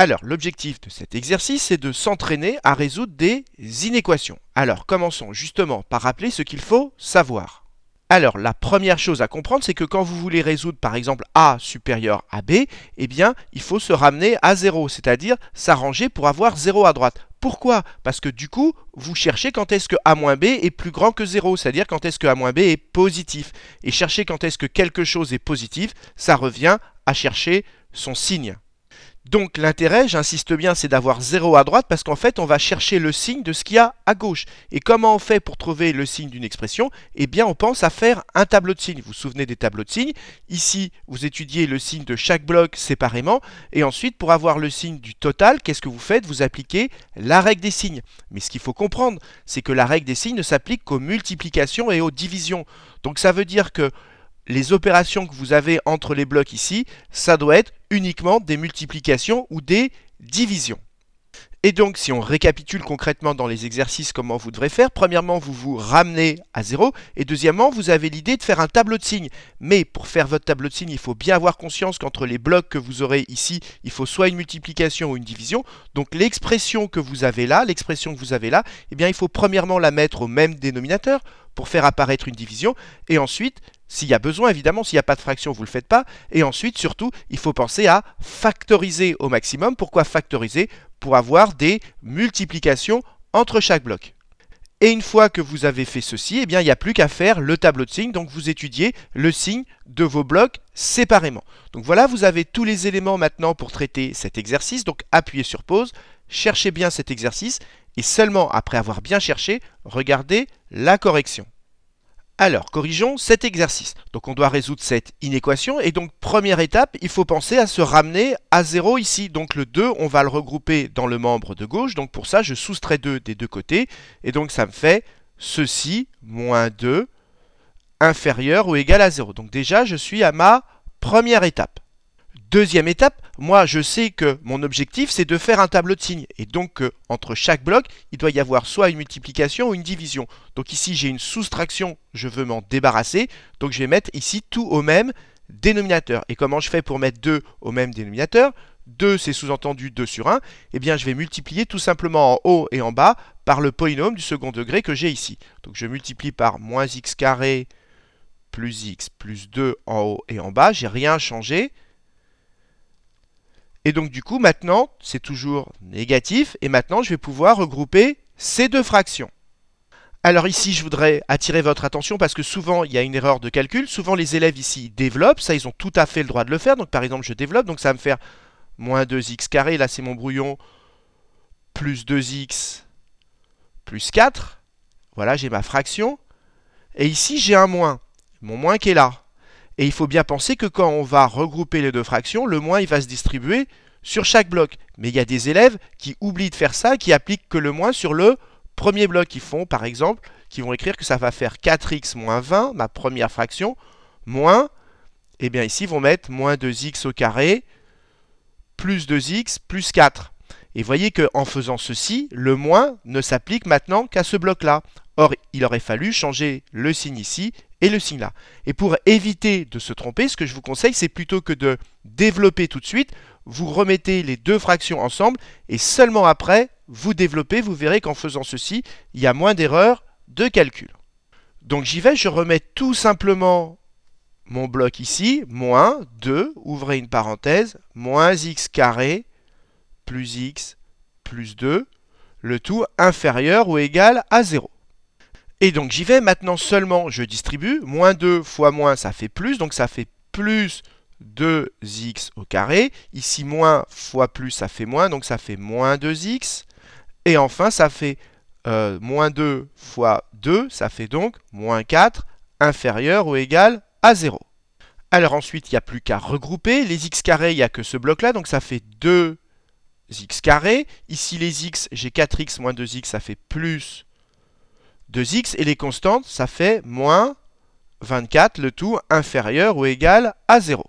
Alors, l'objectif de cet exercice est de s'entraîner à résoudre des inéquations. Alors, commençons justement par rappeler ce qu'il faut savoir. Alors, la première chose à comprendre, c'est que quand vous voulez résoudre, par exemple, A supérieur à B, eh bien, il faut se ramener à 0, c'est-à-dire s'arranger pour avoir 0 à droite. Pourquoi Parce que du coup, vous cherchez quand est-ce que A moins B est plus grand que 0, c'est-à-dire quand est-ce que A moins B est positif. Et chercher quand est-ce que quelque chose est positif, ça revient à chercher son signe. Donc l'intérêt, j'insiste bien, c'est d'avoir 0 à droite parce qu'en fait, on va chercher le signe de ce qu'il y a à gauche. Et comment on fait pour trouver le signe d'une expression Eh bien, on pense à faire un tableau de signes. Vous vous souvenez des tableaux de signes Ici, vous étudiez le signe de chaque bloc séparément. Et ensuite, pour avoir le signe du total, qu'est-ce que vous faites Vous appliquez la règle des signes. Mais ce qu'il faut comprendre, c'est que la règle des signes ne s'applique qu'aux multiplications et aux divisions. Donc ça veut dire que les opérations que vous avez entre les blocs ici, ça doit être uniquement des multiplications ou des divisions. Et donc, si on récapitule concrètement dans les exercices comment vous devrez faire, premièrement, vous vous ramenez à zéro, et deuxièmement, vous avez l'idée de faire un tableau de signes. Mais pour faire votre tableau de signes, il faut bien avoir conscience qu'entre les blocs que vous aurez ici, il faut soit une multiplication ou une division. Donc l'expression que vous avez là, l'expression que vous avez là, eh bien, il faut premièrement la mettre au même dénominateur pour faire apparaître une division, et ensuite s'il y a besoin, évidemment, s'il n'y a pas de fraction, vous ne le faites pas. Et ensuite, surtout, il faut penser à factoriser au maximum. Pourquoi factoriser pour avoir des multiplications entre chaque bloc. Et une fois que vous avez fait ceci, eh bien, il n'y a plus qu'à faire le tableau de signes. Donc, vous étudiez le signe de vos blocs séparément. Donc voilà, vous avez tous les éléments maintenant pour traiter cet exercice. Donc, appuyez sur pause, cherchez bien cet exercice et seulement après avoir bien cherché, regardez la correction. Alors, corrigeons cet exercice. Donc on doit résoudre cette inéquation, et donc première étape, il faut penser à se ramener à 0 ici. Donc le 2, on va le regrouper dans le membre de gauche, donc pour ça je soustrais 2 des deux côtés, et donc ça me fait ceci, moins 2, inférieur ou égal à 0. Donc déjà je suis à ma première étape. Deuxième étape, moi je sais que mon objectif c'est de faire un tableau de signes et donc euh, entre chaque bloc il doit y avoir soit une multiplication ou une division. Donc ici j'ai une soustraction, je veux m'en débarrasser, donc je vais mettre ici tout au même dénominateur. Et comment je fais pour mettre 2 au même dénominateur 2 c'est sous-entendu 2 sur 1, et eh bien je vais multiplier tout simplement en haut et en bas par le polynôme du second degré que j'ai ici. Donc je multiplie par moins x carré plus x plus 2 en haut et en bas, j'ai rien changé, et donc du coup, maintenant, c'est toujours négatif, et maintenant je vais pouvoir regrouper ces deux fractions. Alors ici, je voudrais attirer votre attention parce que souvent, il y a une erreur de calcul. Souvent, les élèves ici développent, ça, ils ont tout à fait le droit de le faire. Donc par exemple, je développe, donc ça va me faire moins 2x carré, là c'est mon brouillon, plus 2x plus 4. Voilà, j'ai ma fraction. Et ici, j'ai un moins, mon moins qui est là. Et il faut bien penser que quand on va regrouper les deux fractions, le moins il va se distribuer sur chaque bloc. Mais il y a des élèves qui oublient de faire ça, qui appliquent que le moins sur le premier bloc. Ils font par exemple, qui vont écrire que ça va faire 4x moins 20, ma première fraction, moins, et eh bien ici ils vont mettre moins 2x au carré, plus 2x, plus 4. Et voyez qu'en faisant ceci, le moins ne s'applique maintenant qu'à ce bloc-là. Or, il aurait fallu changer le signe ici et le signe là. Et pour éviter de se tromper, ce que je vous conseille, c'est plutôt que de développer tout de suite, vous remettez les deux fractions ensemble et seulement après, vous développez, vous verrez qu'en faisant ceci, il y a moins d'erreurs de calcul. Donc j'y vais, je remets tout simplement mon bloc ici, moins 2, ouvrez une parenthèse, moins x carré plus x plus 2, le tout inférieur ou égal à 0. Et donc j'y vais, maintenant seulement je distribue, moins 2 fois moins ça fait plus, donc ça fait plus 2x au carré, ici moins fois plus ça fait moins, donc ça fait moins 2x, et enfin ça fait euh, moins 2 fois 2, ça fait donc moins 4, inférieur ou égal à 0. Alors ensuite il n'y a plus qu'à regrouper, les x carrés il n'y a que ce bloc là, donc ça fait 2 x carré, ici les x j'ai 4x moins 2x ça fait plus 2x et les constantes, ça fait moins 24, le tout inférieur ou égal à 0.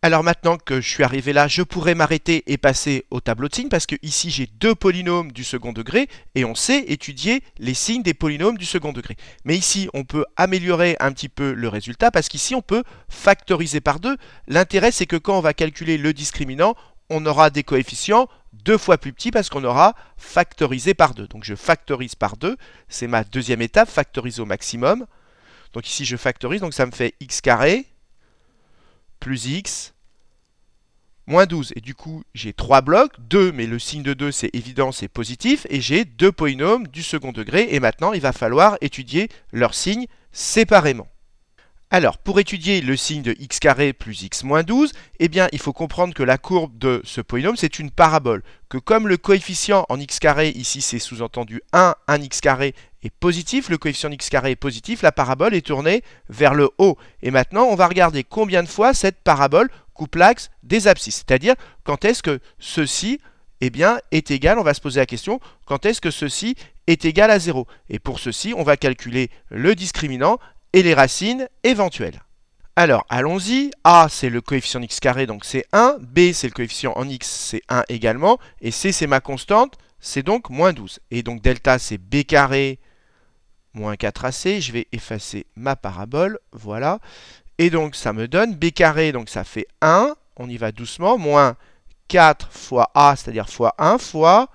Alors maintenant que je suis arrivé là, je pourrais m'arrêter et passer au tableau de signes parce que ici j'ai deux polynômes du second degré et on sait étudier les signes des polynômes du second degré. Mais ici on peut améliorer un petit peu le résultat parce qu'ici on peut factoriser par deux. L'intérêt c'est que quand on va calculer le discriminant, on aura des coefficients deux fois plus petit parce qu'on aura factorisé par 2. Donc je factorise par 2, c'est ma deuxième étape, factoriser au maximum. Donc ici je factorise, donc ça me fait x carré plus x moins 12. Et du coup j'ai trois blocs, 2, mais le signe de 2 c'est évident, c'est positif, et j'ai deux polynômes du second degré, et maintenant il va falloir étudier leurs signes séparément. Alors, pour étudier le signe de x carré plus x moins 12, eh bien, il faut comprendre que la courbe de ce polynôme, c'est une parabole. Que comme le coefficient en x carré, ici c'est sous-entendu 1, 1 x carré est positif, le coefficient x carré est positif, la parabole est tournée vers le haut. Et maintenant, on va regarder combien de fois cette parabole coupe l'axe des abscisses. C'est-à-dire, quand est-ce que ceci eh bien, est égal, on va se poser la question, quand est-ce que ceci est égal à 0 Et pour ceci, on va calculer le discriminant et les racines éventuelles. Alors allons-y, A c'est le coefficient x carré donc c'est 1, B c'est le coefficient en x c'est 1 également, et C c'est ma constante, c'est donc moins 12. Et donc delta c'est B carré moins 4AC, je vais effacer ma parabole, voilà. Et donc ça me donne B carré, donc ça fait 1, on y va doucement, moins 4 fois A, c'est-à-dire fois 1 fois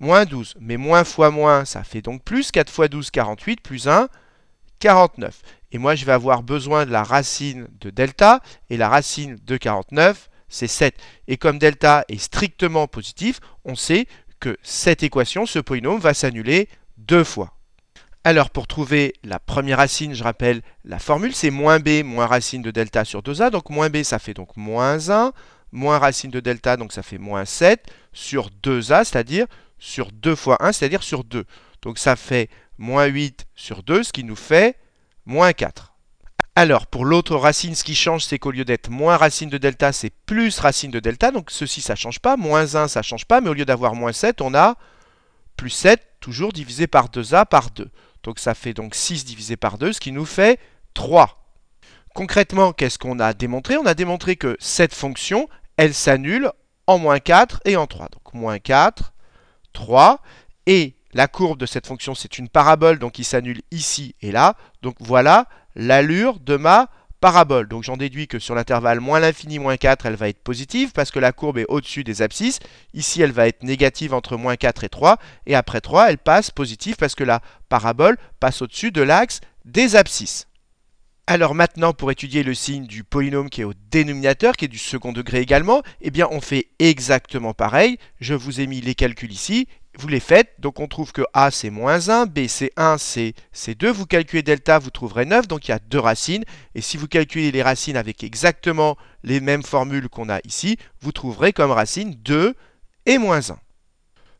moins 12. Mais moins fois moins ça fait donc plus, 4 fois 12 48, plus 1 49. Et moi, je vais avoir besoin de la racine de delta. Et la racine de 49, c'est 7. Et comme delta est strictement positif, on sait que cette équation, ce polynôme, va s'annuler deux fois. Alors pour trouver la première racine, je rappelle la formule, c'est moins b moins racine de delta sur 2a. Donc moins b, ça fait donc moins 1, moins racine de delta, donc ça fait moins 7, sur 2a, c'est-à-dire sur 2 fois 1, c'est-à-dire sur 2. Donc ça fait moins 8 sur 2, ce qui nous fait moins 4. Alors, pour l'autre racine, ce qui change, c'est qu'au lieu d'être moins racine de delta, c'est plus racine de delta. Donc, ceci, ça ne change pas. Moins 1, ça ne change pas. Mais au lieu d'avoir moins 7, on a plus 7, toujours divisé par 2a par 2. Donc, ça fait donc 6 divisé par 2, ce qui nous fait 3. Concrètement, qu'est-ce qu'on a démontré On a démontré que cette fonction, elle s'annule en moins 4 et en 3. Donc, moins 4, 3. Et la courbe de cette fonction, c'est une parabole, donc il s'annule ici et là. Donc voilà l'allure de ma parabole. Donc j'en déduis que sur l'intervalle moins l'infini, moins 4, elle va être positive, parce que la courbe est au-dessus des abscisses. Ici, elle va être négative entre moins 4 et 3, et après 3, elle passe positive, parce que la parabole passe au-dessus de l'axe des abscisses. Alors maintenant, pour étudier le signe du polynôme qui est au dénominateur, qui est du second degré également, eh bien on fait exactement pareil. Je vous ai mis les calculs ici, vous les faites, donc on trouve que A c'est moins 1, B c'est 1, C c'est 2, vous calculez delta, vous trouverez 9, donc il y a deux racines, et si vous calculez les racines avec exactement les mêmes formules qu'on a ici, vous trouverez comme racines 2 et moins 1.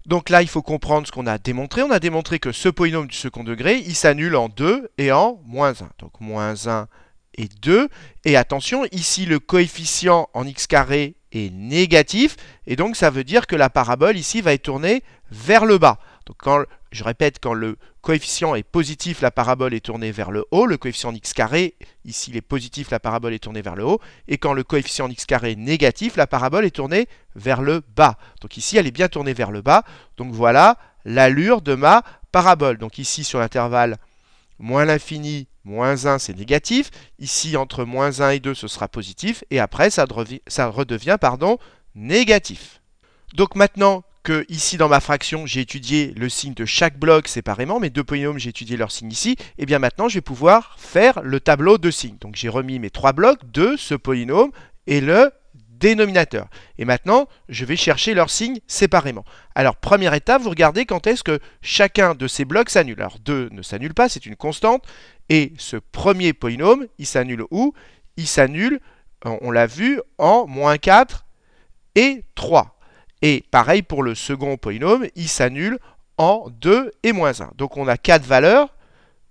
Donc là, il faut comprendre ce qu'on a démontré. On a démontré que ce polynôme du second degré, il s'annule en 2 et en moins 1. Donc moins 1 et 2. Et attention, ici, le coefficient en x carré négatif, et donc ça veut dire que la parabole ici va être tournée vers le bas. Donc quand, je répète, quand le coefficient est positif, la parabole est tournée vers le haut, le coefficient x carré, ici il est positif, la parabole est tournée vers le haut, et quand le coefficient x carré est négatif, la parabole est tournée vers le bas. Donc ici elle est bien tournée vers le bas, donc voilà l'allure de ma parabole. Donc ici sur l'intervalle moins l'infini, moins 1, c'est négatif. Ici, entre moins 1 et 2, ce sera positif. Et après, ça, redevient pardon, négatif. Donc maintenant que ici dans ma fraction, j'ai étudié le signe de chaque bloc séparément, mes deux polynômes, j'ai étudié leur signe ici, et eh bien maintenant, je vais pouvoir faire le tableau de signes. Donc j'ai remis mes trois blocs, de ce polynôme et le dénominateur. Et maintenant, je vais chercher leurs signes séparément. Alors, première étape, vous regardez quand est-ce que chacun de ces blocs s'annule. Alors, 2 ne s'annule pas, c'est une constante. Et ce premier polynôme, il s'annule où Il s'annule, on l'a vu, en moins 4 et 3. Et pareil pour le second polynôme, il s'annule en 2 et moins 1. Donc, on a 4 valeurs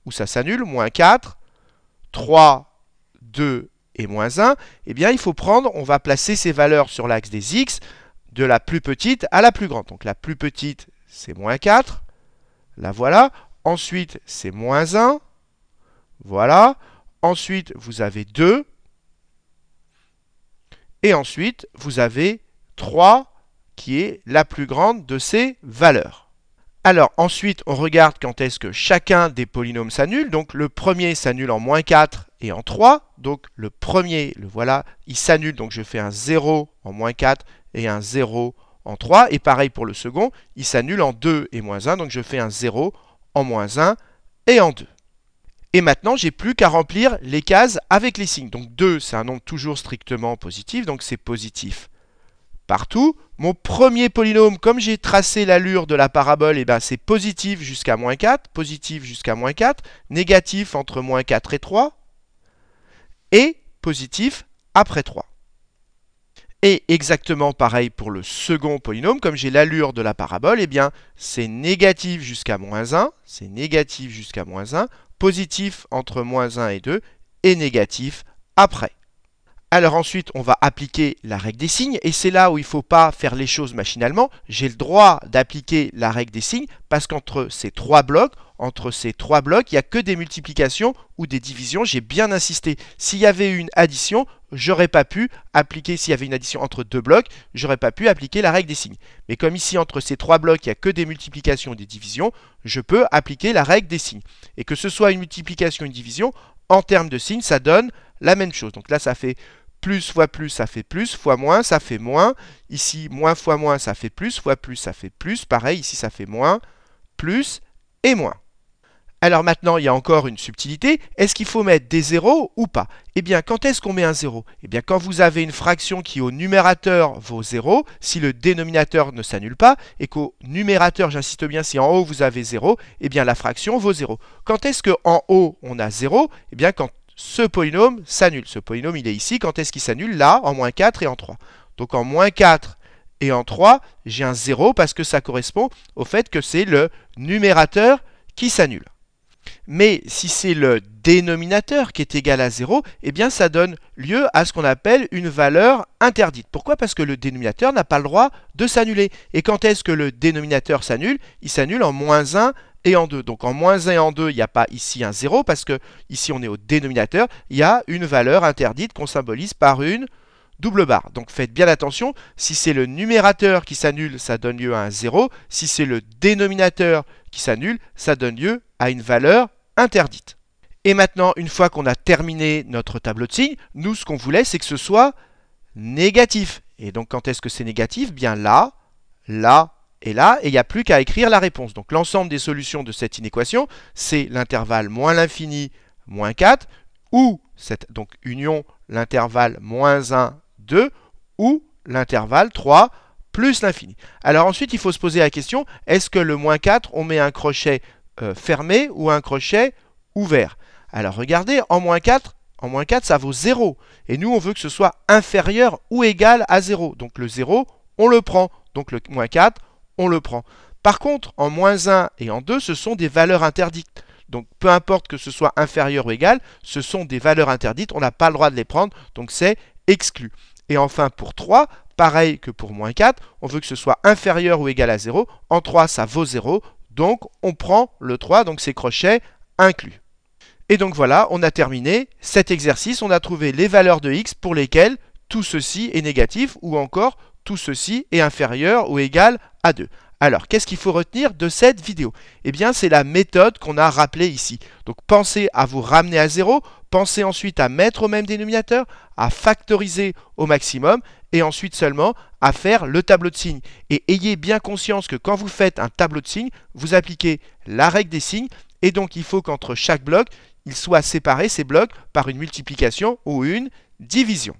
où ça s'annule, moins 4, 3, 2 et moins 1, eh bien il faut prendre, on va placer ces valeurs sur l'axe des x de la plus petite à la plus grande. Donc la plus petite, c'est moins 4, la voilà. Ensuite, c'est moins 1, voilà. Ensuite, vous avez 2, et ensuite, vous avez 3, qui est la plus grande de ces valeurs. Alors ensuite, on regarde quand est-ce que chacun des polynômes s'annule. Donc le premier s'annule en moins 4 et en 3. Donc le premier, le voilà, il s'annule. Donc je fais un 0 en moins 4 et un 0 en 3. Et pareil pour le second, il s'annule en 2 et moins 1. Donc je fais un 0 en moins 1 et en 2. Et maintenant, j'ai plus qu'à remplir les cases avec les signes. Donc 2, c'est un nombre toujours strictement positif, donc c'est positif partout. Mon premier polynôme, comme j'ai tracé l'allure de la parabole, eh ben, c'est positif jusqu'à moins 4, positif jusqu'à moins 4, négatif entre moins 4 et 3, et positif après 3. Et exactement pareil pour le second polynôme, comme j'ai l'allure de la parabole, eh bien c'est négatif jusqu'à moins 1, c'est négatif jusqu'à moins 1, positif entre moins 1 et 2, et négatif après. Alors ensuite, on va appliquer la règle des signes, et c'est là où il ne faut pas faire les choses machinalement. J'ai le droit d'appliquer la règle des signes, parce qu'entre ces trois blocs, entre ces trois blocs, il n'y a que des multiplications ou des divisions, j'ai bien insisté. S'il y avait une addition, j'aurais pas pu appliquer, s'il y avait une addition entre deux blocs, j'aurais pas pu appliquer la règle des signes. Mais comme ici, entre ces trois blocs, il n'y a que des multiplications ou des divisions, je peux appliquer la règle des signes. Et que ce soit une multiplication ou une division, en termes de signes, ça donne la même chose. Donc là, ça fait plus fois plus, ça fait plus, fois moins, ça fait moins. Ici, moins fois moins, ça fait plus, fois plus, ça fait plus. Pareil, ici, ça fait moins, plus et moins. Alors maintenant, il y a encore une subtilité. Est-ce qu'il faut mettre des zéros ou pas Eh bien, quand est-ce qu'on met un zéro Eh bien, quand vous avez une fraction qui au numérateur vaut 0, si le dénominateur ne s'annule pas, et qu'au numérateur, j'insiste bien, si en haut vous avez 0, eh bien la fraction vaut 0. Quand est-ce qu'en haut on a 0 Eh bien, quand ce polynôme s'annule. Ce polynôme, il est ici. Quand est-ce qu'il s'annule Là, en moins 4 et en 3. Donc en moins 4 et en 3, j'ai un 0 parce que ça correspond au fait que c'est le numérateur qui s'annule. Mais si c'est le dénominateur qui est égal à 0, eh bien ça donne lieu à ce qu'on appelle une valeur interdite. Pourquoi Parce que le dénominateur n'a pas le droit de s'annuler. Et quand est-ce que le dénominateur s'annule Il s'annule en moins 1 et en 2. Donc en moins 1 et en 2, il n'y a pas ici un 0 parce que ici on est au dénominateur, il y a une valeur interdite qu'on symbolise par une double barre. Donc faites bien attention, si c'est le numérateur qui s'annule, ça donne lieu à un 0. Si c'est le dénominateur qui s'annule, ça donne lieu à une valeur interdite. Et maintenant, une fois qu'on a terminé notre tableau de signes, nous, ce qu'on voulait, c'est que ce soit négatif. Et donc, quand est-ce que c'est négatif Bien là, là et là, il n'y a plus qu'à écrire la réponse. Donc l'ensemble des solutions de cette inéquation, c'est l'intervalle moins l'infini, moins 4, ou cette donc, union l'intervalle moins 1, 2, ou l'intervalle 3, plus l'infini. Alors ensuite, il faut se poser la question, est-ce que le moins 4, on met un crochet euh, fermé ou un crochet ouvert Alors regardez, en moins 4, en moins 4, ça vaut 0. Et nous, on veut que ce soit inférieur ou égal à 0. Donc le 0, on le prend. Donc le moins 4, on le prend. Par contre, en moins 1 et en 2, ce sont des valeurs interdites. Donc peu importe que ce soit inférieur ou égal, ce sont des valeurs interdites, on n'a pas le droit de les prendre, donc c'est exclu. Et enfin pour 3, pareil que pour moins 4, on veut que ce soit inférieur ou égal à 0. En 3, ça vaut 0, donc on prend le 3, donc ces crochets inclus. Et donc voilà, on a terminé cet exercice, on a trouvé les valeurs de x pour lesquelles tout ceci est négatif ou encore tout ceci est inférieur ou égal à 2. Alors, qu'est-ce qu'il faut retenir de cette vidéo Eh bien, c'est la méthode qu'on a rappelée ici. Donc, pensez à vous ramener à 0, pensez ensuite à mettre au même dénominateur, à factoriser au maximum, et ensuite seulement à faire le tableau de signes. Et ayez bien conscience que quand vous faites un tableau de signes, vous appliquez la règle des signes, et donc il faut qu'entre chaque bloc, il soit séparé, ces blocs, par une multiplication ou une division.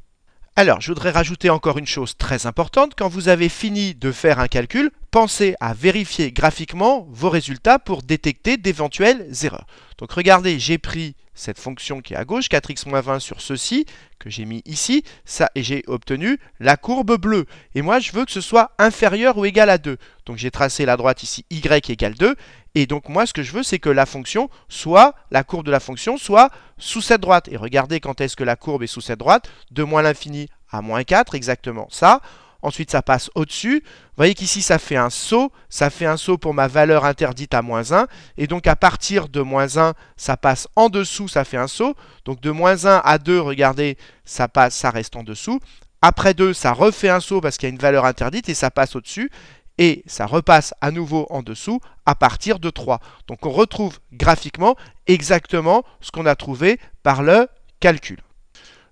Alors, je voudrais rajouter encore une chose très importante. Quand vous avez fini de faire un calcul, pensez à vérifier graphiquement vos résultats pour détecter d'éventuelles erreurs. Donc regardez, j'ai pris cette fonction qui est à gauche, 4x-20 sur ceci, que j'ai mis ici, ça, et j'ai obtenu la courbe bleue. Et moi, je veux que ce soit inférieur ou égal à 2. Donc j'ai tracé la droite ici, y égale 2, et donc moi, ce que je veux, c'est que la fonction soit, la courbe de la fonction soit sous cette droite. Et regardez quand est-ce que la courbe est sous cette droite, de moins l'infini à moins 4, exactement ça. Ensuite, ça passe au-dessus. Vous voyez qu'ici, ça fait un saut. Ça fait un saut pour ma valeur interdite à moins 1. Et donc, à partir de moins 1, ça passe en dessous, ça fait un saut. Donc, de moins 1 à 2, regardez, ça, passe, ça reste en dessous. Après 2, ça refait un saut parce qu'il y a une valeur interdite et ça passe au-dessus et ça repasse à nouveau en dessous à partir de 3. Donc on retrouve graphiquement exactement ce qu'on a trouvé par le calcul.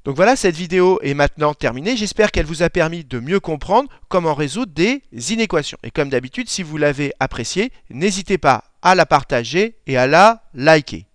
Donc voilà, cette vidéo est maintenant terminée. J'espère qu'elle vous a permis de mieux comprendre comment résoudre des inéquations. Et comme d'habitude, si vous l'avez appréciée, n'hésitez pas à la partager et à la liker.